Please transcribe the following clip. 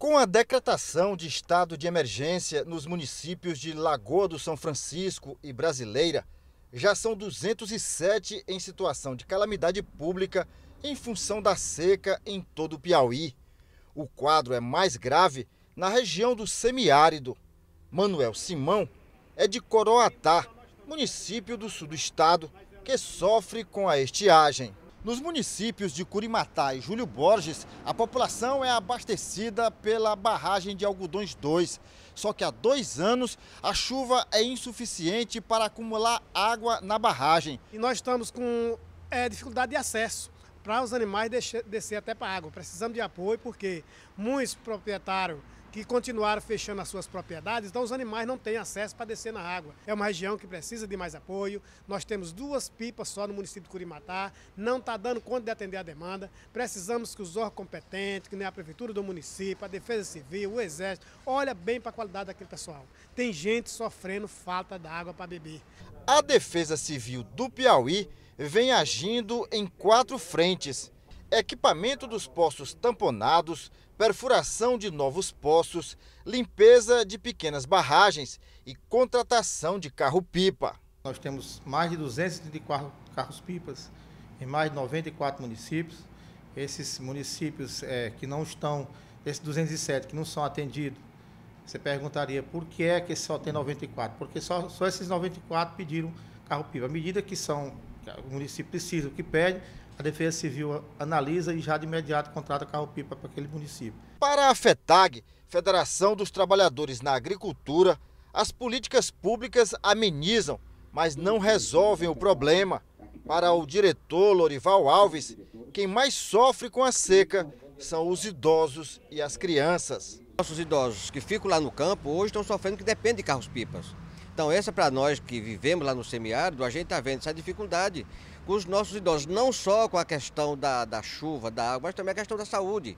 Com a decretação de estado de emergência nos municípios de Lagoa do São Francisco e Brasileira, já são 207 em situação de calamidade pública em função da seca em todo o Piauí. O quadro é mais grave na região do semiárido. Manuel Simão é de Coroatá, município do sul do estado, que sofre com a estiagem. Nos municípios de Curimatá e Júlio Borges, a população é abastecida pela barragem de Algodões 2. Só que há dois anos a chuva é insuficiente para acumular água na barragem. E nós estamos com é, dificuldade de acesso para os animais descer, descer até para a água. Precisamos de apoio porque muitos proprietários que continuaram fechando as suas propriedades, então os animais não têm acesso para descer na água. É uma região que precisa de mais apoio. Nós temos duas pipas só no município de Curimatá, não está dando conta de atender a demanda. Precisamos que os órgãos competentes, que nem a prefeitura do município, a Defesa Civil, o Exército, olha bem para a qualidade daquele pessoal. Tem gente sofrendo falta da água para beber. A Defesa Civil do Piauí vem agindo em quatro frentes equipamento dos poços tamponados, perfuração de novos poços, limpeza de pequenas barragens e contratação de carro-pipa. Nós temos mais de 234 carros-pipas em mais de 94 municípios. Esses municípios é, que não estão, esses 207 que não são atendidos, você perguntaria por que é que só tem 94? Porque só, só esses 94 pediram carro-pipa. À medida que são o município precisa, o que pede, a Defesa Civil analisa e já de imediato contrata carro-pipa para aquele município. Para a FETAG, Federação dos Trabalhadores na Agricultura, as políticas públicas amenizam, mas não resolvem o problema. Para o diretor Lorival Alves, quem mais sofre com a seca são os idosos e as crianças. Nossos idosos que ficam lá no campo hoje estão sofrendo que dependem de carros-pipas. Então, essa é para nós que vivemos lá no semiárido, a gente está vendo essa dificuldade com os nossos idosos, não só com a questão da, da chuva, da água, mas também a questão da saúde.